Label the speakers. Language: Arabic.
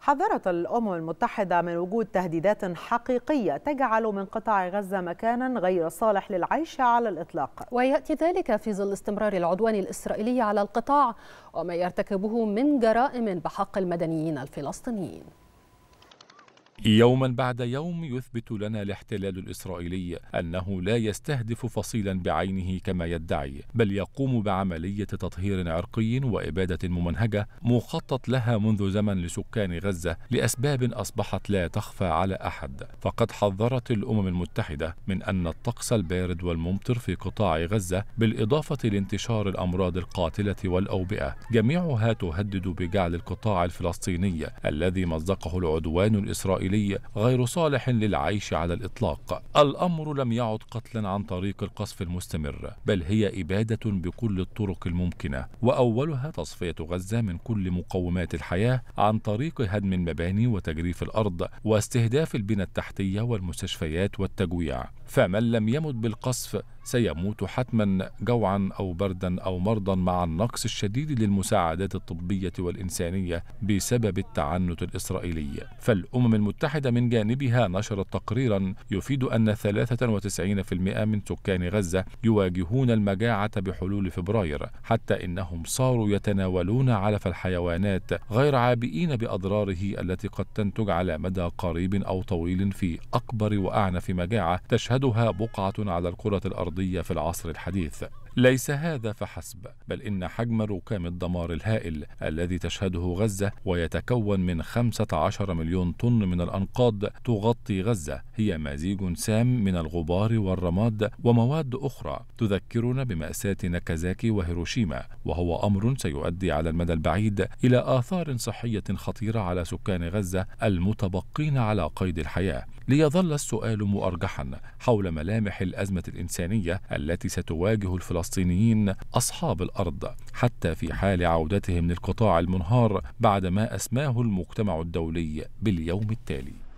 Speaker 1: حذرت الأمم المتحدة من وجود تهديدات حقيقية تجعل من قطاع غزة مكانا غير صالح للعيش على الإطلاق ويأتي ذلك في ظل استمرار العدوان الإسرائيلي على القطاع وما يرتكبه من جرائم بحق المدنيين الفلسطينيين يوما بعد يوم يثبت لنا الاحتلال الاسرائيلي انه لا يستهدف فصيلا بعينه كما يدعي بل يقوم بعمليه تطهير عرقي واباده ممنهجه مخطط لها منذ زمن لسكان غزه لاسباب اصبحت لا تخفى على احد فقد حذرت الامم المتحده من ان الطقس البارد والممطر في قطاع غزه بالاضافه لانتشار الامراض القاتله والاوبئه جميعها تهدد بجعل القطاع الفلسطيني الذي مزقه العدوان الاسرائيلي الإسرائيلي غير صالح للعيش على الإطلاق الأمر لم يعد قتلا عن طريق القصف المستمر بل هي إبادة بكل الطرق الممكنة وأولها تصفية غزة من كل مقومات الحياة عن طريق هدم المباني وتجريف الأرض واستهداف البنى التحتية والمستشفيات والتجويع فمن لم يمت بالقصف سيموت حتما جوعا أو بردا أو مرضا مع النقص الشديد للمساعدات الطبية والإنسانية بسبب التعنت الإسرائيلي فالأمم المتحدة من جانبها نشرت تقريرا يفيد أن 93% من سكان غزة يواجهون المجاعة بحلول فبراير حتى إنهم صاروا يتناولون علف الحيوانات غير عابئين بأضراره التي قد تنتج على مدى قريب أو طويل في أكبر وأعنف مجاعة تشهدها بقعة على الكرة الأرضية الرياضية في العصر الحديث ليس هذا فحسب بل إن حجم ركام الدمار الهائل الذي تشهده غزة ويتكون من 15 مليون طن من الأنقاض تغطي غزة هي مزيج سام من الغبار والرماد ومواد أخرى تذكرنا بمأساة نكازاكي وهيروشيما وهو أمر سيؤدي على المدى البعيد إلى آثار صحية خطيرة على سكان غزة المتبقين على قيد الحياة ليظل السؤال مؤرجحا حول ملامح الأزمة الإنسانية التي ستواجه الفلسطينيين الفلسطينيين أصحاب الأرض حتى في حال عودتهم للقطاع المنهار بعدما أسماه المجتمع الدولي باليوم التالي